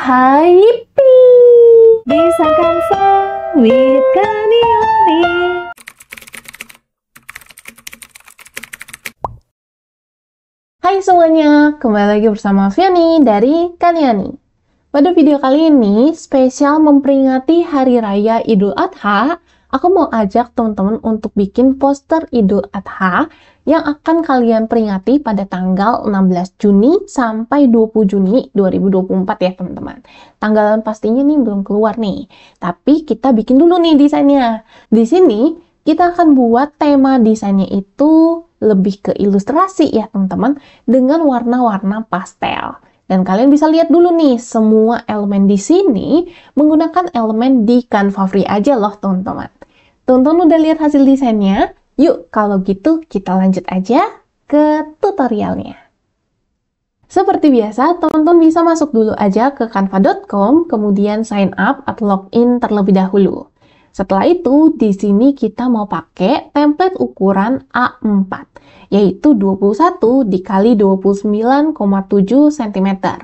hai Bisa disangkan sawit kanioni Hai semuanya, kembali lagi bersama Fiani dari Kaniani. Pada video kali ini, spesial memperingati Hari Raya Idul Adha, aku mau ajak teman-teman untuk bikin poster Idul Adha yang akan kalian peringati pada tanggal 16 Juni sampai 20 Juni 2024 ya teman-teman. Tanggalan pastinya nih belum keluar nih, tapi kita bikin dulu nih desainnya. Di sini kita akan buat tema desainnya itu lebih ke ilustrasi ya teman-teman dengan warna-warna pastel. Dan kalian bisa lihat dulu nih, semua elemen di sini menggunakan elemen di Canva Free aja loh, teman-teman. Tonton udah lihat hasil desainnya? Yuk, kalau gitu kita lanjut aja ke tutorialnya. Seperti biasa, teman-teman bisa masuk dulu aja ke canva.com, kemudian sign up atau login terlebih dahulu. Setelah itu, di sini kita mau pakai template ukuran A4, yaitu 21 dikali 29,7 cm.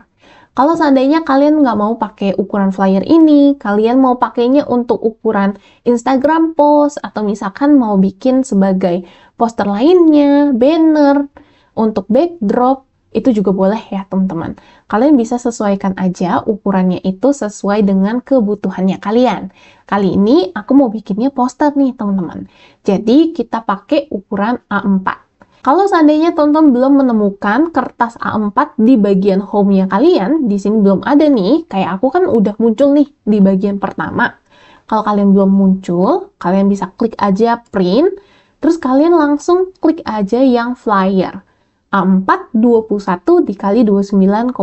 Kalau seandainya kalian nggak mau pakai ukuran flyer ini, kalian mau pakainya untuk ukuran Instagram post atau misalkan mau bikin sebagai poster lainnya, banner, untuk backdrop, itu juga boleh ya teman-teman. Kalian bisa sesuaikan aja ukurannya itu sesuai dengan kebutuhannya kalian. Kali ini aku mau bikinnya poster nih teman-teman. Jadi kita pakai ukuran A4. Kalau seandainya tonton belum menemukan kertas A4 di bagian home-nya kalian, di sini belum ada nih, kayak aku kan udah muncul nih di bagian pertama. Kalau kalian belum muncul, kalian bisa klik aja print, terus kalian langsung klik aja yang flyer. A4 21 dikali 29,7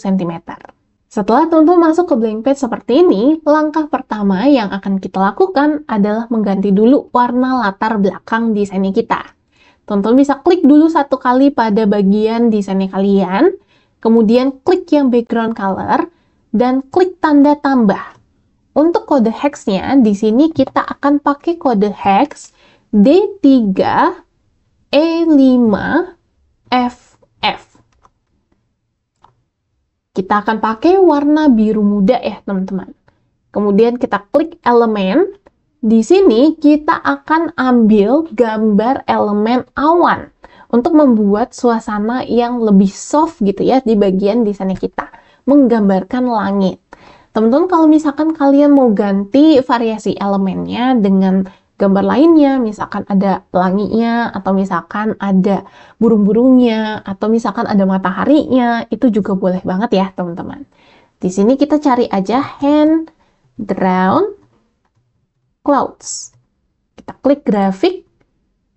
cm. Setelah tonton masuk ke blank page seperti ini, langkah pertama yang akan kita lakukan adalah mengganti dulu warna latar belakang desainnya kita. Tonton bisa klik dulu satu kali pada bagian desainnya kalian, kemudian klik yang background color, dan klik tanda tambah. Untuk kode hexnya di sini kita akan pakai kode hex D3 E5 FF. Kita akan pakai warna biru muda ya, teman-teman. Kemudian kita klik elemen, di sini kita akan ambil gambar elemen awan untuk membuat suasana yang lebih soft gitu ya di bagian desainnya kita, menggambarkan langit. Teman-teman kalau misalkan kalian mau ganti variasi elemennya dengan gambar lainnya, misalkan ada langitnya atau misalkan ada burung-burungnya, atau misalkan ada mataharinya, itu juga boleh banget ya teman-teman. Di sini kita cari aja hand, drawn clouds. Kita klik grafik,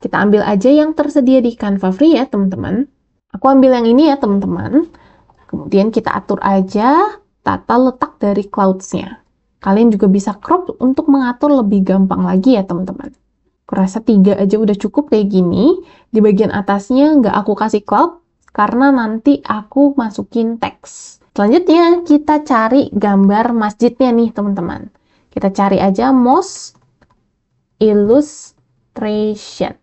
kita ambil aja yang tersedia di Canva Free ya teman-teman. Aku ambil yang ini ya teman-teman. Kemudian kita atur aja tata letak dari clouds-nya. Kalian juga bisa crop untuk mengatur lebih gampang lagi ya teman-teman. Kurasa tiga aja udah cukup kayak gini. Di bagian atasnya nggak aku kasih cloud karena nanti aku masukin teks. Selanjutnya kita cari gambar masjidnya nih teman-teman. Kita cari aja mosque illustration.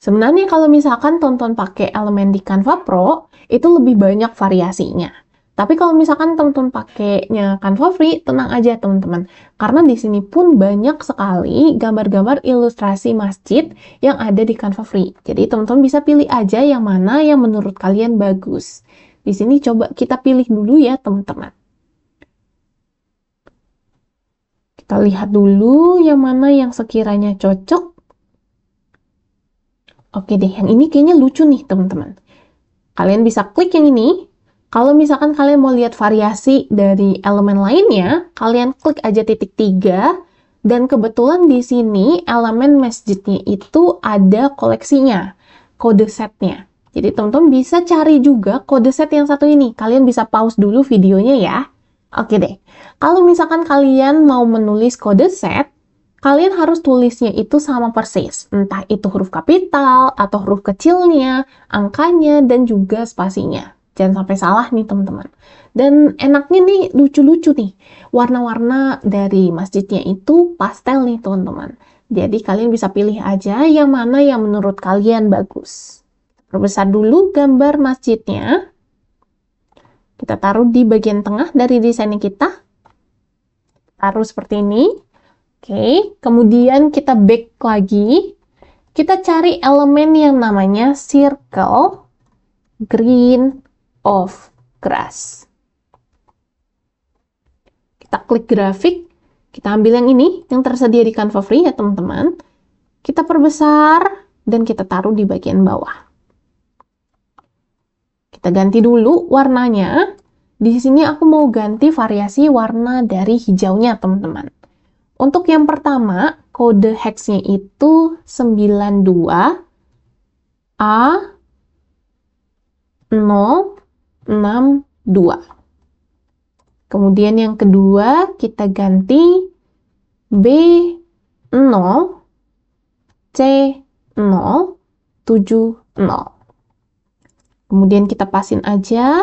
Sebenarnya kalau misalkan tonton pakai elemen di Canva Pro, itu lebih banyak variasinya. Tapi kalau misalkan teman-teman pakainya Canva Free, tenang aja teman-teman. Karena di sini pun banyak sekali gambar-gambar ilustrasi masjid yang ada di Canva Free. Jadi teman-teman bisa pilih aja yang mana yang menurut kalian bagus. Di sini coba kita pilih dulu ya teman-teman. Kita lihat dulu yang mana yang sekiranya cocok. Oke deh, yang ini kayaknya lucu nih teman-teman. Kalian bisa klik yang ini. Kalau misalkan kalian mau lihat variasi dari elemen lainnya, kalian klik aja titik 3. Dan kebetulan di sini elemen masjidnya itu ada koleksinya, kode setnya. Jadi teman-teman bisa cari juga kode set yang satu ini. Kalian bisa pause dulu videonya ya. Oke deh, kalau misalkan kalian mau menulis kode set, kalian harus tulisnya itu sama persis. Entah itu huruf kapital, atau huruf kecilnya, angkanya, dan juga spasinya. Jangan sampai salah nih teman-teman. Dan enaknya nih lucu-lucu nih. Warna-warna dari masjidnya itu pastel nih teman-teman. Jadi kalian bisa pilih aja yang mana yang menurut kalian bagus. Perbesar dulu gambar masjidnya. Kita taruh di bagian tengah dari desain kita. Taruh seperti ini. Oke, kemudian kita back lagi. Kita cari elemen yang namanya circle green of grass. Kita klik grafik, kita ambil yang ini, yang tersedia di Canva Free ya teman-teman. Kita perbesar dan kita taruh di bagian bawah. Kita ganti dulu warnanya. Di sini aku mau ganti variasi warna dari hijaunya, teman-teman. Untuk yang pertama, kode hexnya itu 92 A 062. Kemudian yang kedua kita ganti B0 C0 70. Kemudian kita pasin aja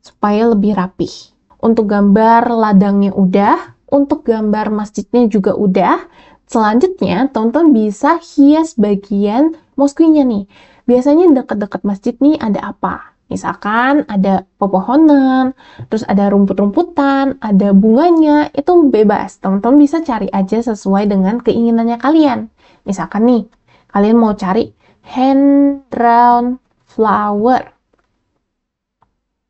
supaya lebih rapih. Untuk gambar ladangnya udah, untuk gambar masjidnya juga udah. Selanjutnya, tonton bisa hias bagian moskunya nih. Biasanya dekat-dekat masjid nih ada apa? Misalkan ada pepohonan, terus ada rumput-rumputan, ada bunganya, itu bebas. Tonton bisa cari aja sesuai dengan keinginannya kalian. Misalkan nih, kalian mau cari hand drawn flower.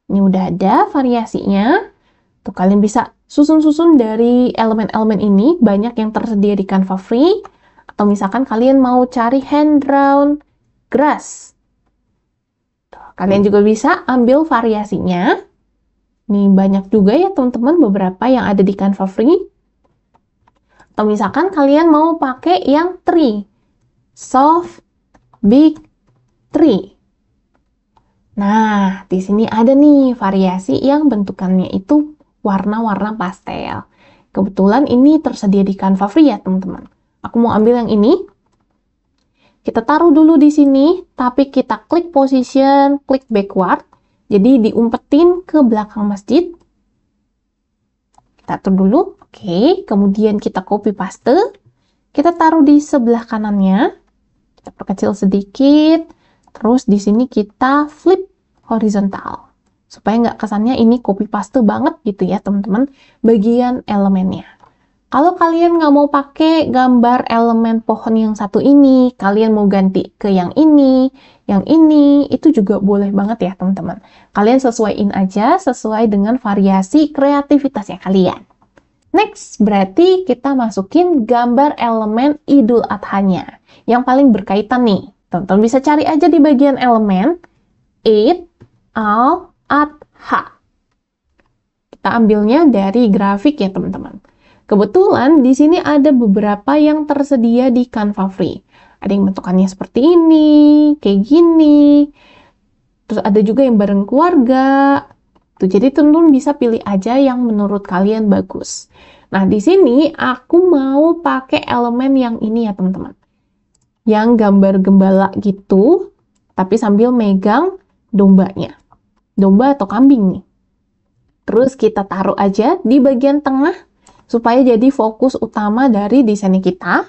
Ini udah ada variasinya. Tuh kalian bisa susun-susun dari elemen-elemen ini. Banyak yang tersedia di Canva Free. Atau misalkan kalian mau cari hand-drawn grass. Tuh, kalian juga bisa ambil variasinya. Nih banyak juga ya teman-teman beberapa yang ada di Canva Free. Atau misalkan kalian mau pakai yang tree. Soft, big, tree. Nah, di sini ada nih variasi yang bentukannya itu warna-warna pastel. Kebetulan ini tersedia di Canva Free ya, teman-teman. Aku mau ambil yang ini. Kita taruh dulu di sini, tapi kita klik position, klik backward. Jadi diumpetin ke belakang masjid. Kita atur dulu. Oke, kemudian kita copy paste. Kita taruh di sebelah kanannya. Kita perkecil sedikit Terus di sini kita flip horizontal. Supaya nggak kesannya ini copy paste banget gitu ya teman-teman bagian elemennya. Kalau kalian nggak mau pakai gambar elemen pohon yang satu ini, kalian mau ganti ke yang ini, yang ini, itu juga boleh banget ya teman-teman. Kalian sesuaiin aja sesuai dengan variasi kreativitasnya kalian. Next, berarti kita masukin gambar elemen Idul Adha-nya yang paling berkaitan nih. Tonton bisa cari aja di bagian elemen it, al, at, h. Kita ambilnya dari grafik ya teman-teman. Kebetulan di sini ada beberapa yang tersedia di Canva Free. Ada yang bentukannya seperti ini, kayak gini. Terus ada juga yang bareng keluarga. Tuh, jadi tentu bisa pilih aja yang menurut kalian bagus. Nah, di sini aku mau pakai elemen yang ini ya, teman-teman yang gambar gembala gitu, tapi sambil megang dombanya. Domba atau kambing nih. Terus kita taruh aja di bagian tengah supaya jadi fokus utama dari desainnya kita.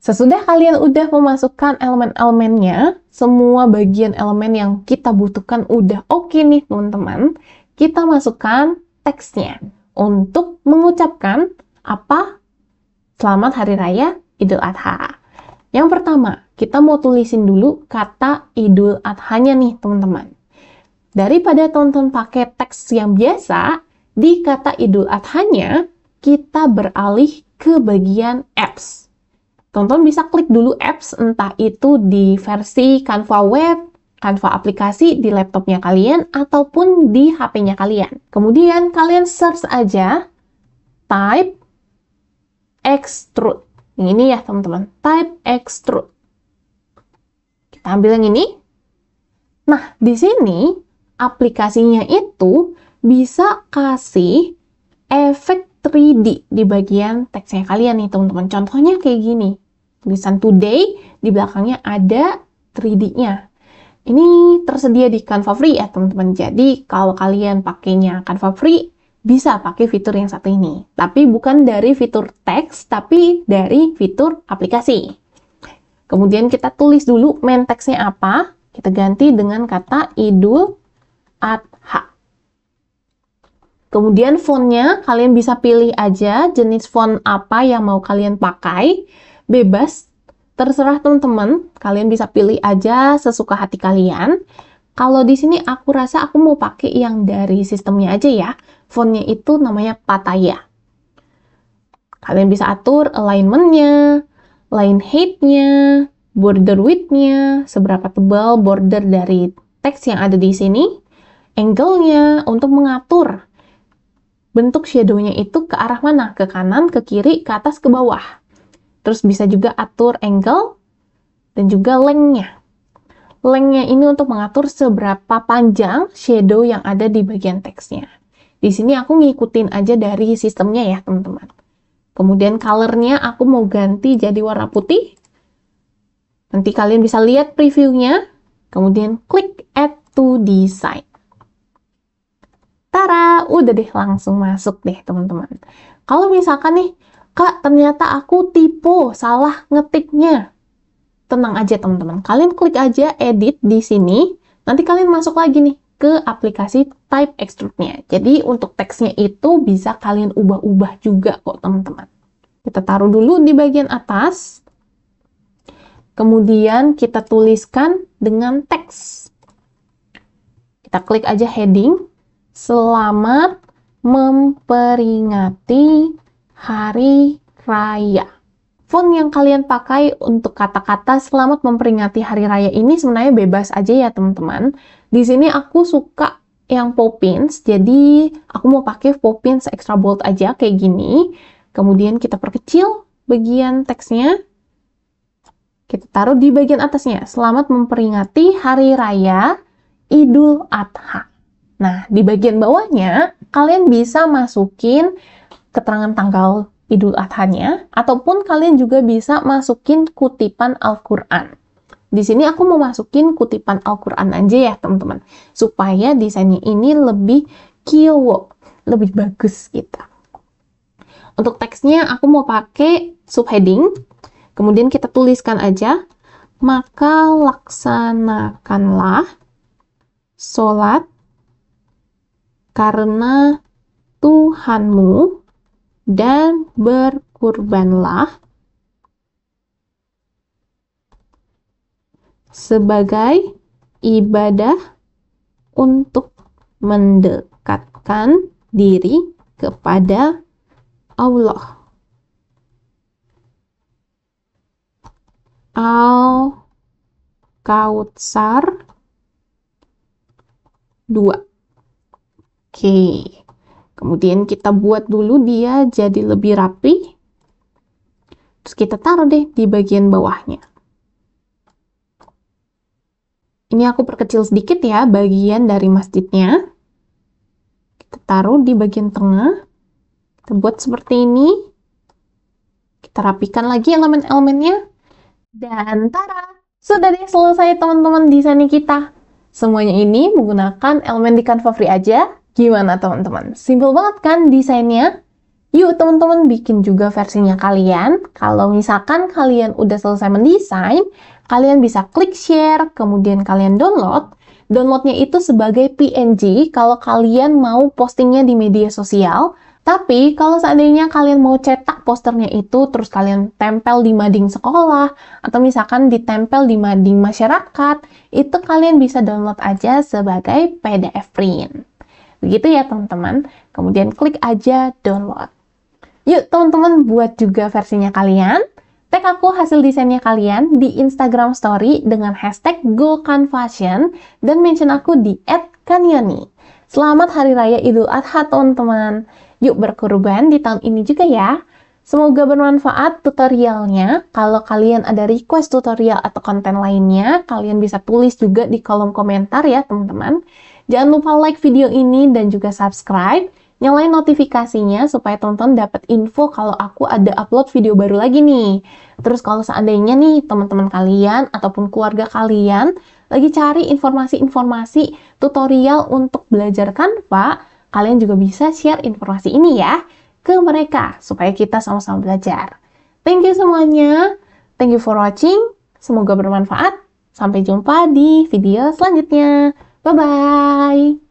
Sesudah kalian udah memasukkan elemen-elemennya, semua bagian elemen yang kita butuhkan udah oke okay nih teman-teman, kita masukkan teksnya untuk mengucapkan apa selamat hari raya Idul Adha. Yang pertama, kita mau tulisin dulu kata Idul Adha-nya nih, teman-teman. Daripada tonton pakai teks yang biasa, di kata Idul Adha-nya kita beralih ke bagian apps. Tonton bisa klik dulu apps, entah itu di versi Canva Web, Canva aplikasi di laptopnya kalian, ataupun di HP-nya kalian. Kemudian kalian search aja, type extrude. Yang ini ya teman-teman, type extrude. Kita ambil yang ini. Nah, di sini aplikasinya itu bisa kasih efek 3D di bagian teksnya kalian nih teman-teman. Contohnya kayak gini. Tulisan today, di belakangnya ada 3D-nya. Ini tersedia di Canva Free ya teman-teman. Jadi kalau kalian pakainya Canva Free, bisa pakai fitur yang satu ini. Tapi bukan dari fitur teks, tapi dari fitur aplikasi. Kemudian kita tulis dulu main teksnya apa. Kita ganti dengan kata Idul Adha. Kemudian fontnya kalian bisa pilih aja jenis font apa yang mau kalian pakai. Bebas, terserah teman-teman. Kalian bisa pilih aja sesuka hati kalian. Kalau di sini aku rasa aku mau pakai yang dari sistemnya aja ya. Fontnya itu namanya Pataya. Kalian bisa atur alignmentnya, line height-nya, border width-nya, seberapa tebal border dari teks yang ada di sini, angle-nya untuk mengatur bentuk shadow-nya itu ke arah mana, ke kanan, ke kiri, ke atas, ke bawah. Terus bisa juga atur angle dan juga length-nya. Lengthnya ini untuk mengatur seberapa panjang shadow yang ada di bagian teksnya. Di sini aku ngikutin aja dari sistemnya ya, teman-teman. Kemudian colornya aku mau ganti jadi warna putih. Nanti kalian bisa lihat previewnya. Kemudian klik add to design. Tara, udah deh langsung masuk deh teman-teman. Kalau misalkan nih, Kak ternyata aku tipu, salah ngetiknya tenang aja teman-teman. Kalian klik aja edit di sini, nanti kalian masuk lagi nih ke aplikasi type extrude-nya. Jadi untuk teksnya itu bisa kalian ubah-ubah juga kok teman-teman. Kita taruh dulu di bagian atas. Kemudian kita tuliskan dengan teks. Kita klik aja heading. Selamat memperingati hari raya font yang kalian pakai untuk kata-kata selamat memperingati hari raya ini sebenarnya bebas aja ya teman-teman. Di sini aku suka yang Poppins, jadi aku mau pakai Poppins extra bold aja kayak gini. Kemudian kita perkecil bagian teksnya. Kita taruh di bagian atasnya, selamat memperingati hari raya Idul Adha. Nah, di bagian bawahnya kalian bisa masukin keterangan tanggal Idul Adhanya, ataupun kalian juga bisa masukin kutipan Al-Quran. Di sini aku mau masukin kutipan Al-Quran aja ya teman-teman, supaya desainnya ini lebih kiwo, lebih bagus kita. Gitu. Untuk teksnya aku mau pakai subheading, kemudian kita tuliskan aja, maka laksanakanlah sholat karena Tuhanmu dan berkurbanlah sebagai ibadah untuk mendekatkan diri kepada Allah. Al Kautsar 2. Oke. Okay. Kemudian kita buat dulu dia jadi lebih rapi. Terus kita taruh deh di bagian bawahnya. Ini aku perkecil sedikit ya bagian dari masjidnya. Kita taruh di bagian tengah. Kita buat seperti ini. Kita rapikan lagi elemen-elemennya. Dan tara, sudah deh selesai teman-teman desain kita. Semuanya ini menggunakan elemen di Canva Free aja. Gimana teman-teman? Simple banget kan desainnya? Yuk teman-teman bikin juga versinya kalian. Kalau misalkan kalian udah selesai mendesain, kalian bisa klik share, kemudian kalian download. Downloadnya itu sebagai PNG kalau kalian mau postingnya di media sosial. Tapi kalau seandainya kalian mau cetak posternya itu terus kalian tempel di mading sekolah atau misalkan ditempel di mading masyarakat, itu kalian bisa download aja sebagai PDF print. Begitu ya teman-teman. Kemudian klik aja download. Yuk teman-teman buat juga versinya kalian. Tag aku hasil desainnya kalian di Instagram story dengan hashtag GoCanFashion dan mention aku di @kanyoni. Selamat Hari Raya Idul Adha teman-teman. Yuk berkorban di tahun ini juga ya. Semoga bermanfaat tutorialnya. Kalau kalian ada request tutorial atau konten lainnya, kalian bisa tulis juga di kolom komentar ya, teman-teman. Jangan lupa like video ini dan juga subscribe. Nyalain notifikasinya supaya tonton dapat info kalau aku ada upload video baru lagi nih. Terus kalau seandainya nih teman-teman kalian ataupun keluarga kalian lagi cari informasi-informasi tutorial untuk belajar kanva, kalian juga bisa share informasi ini ya ke mereka supaya kita sama-sama belajar. Thank you semuanya. Thank you for watching. Semoga bermanfaat. Sampai jumpa di video selanjutnya. Bye-bye.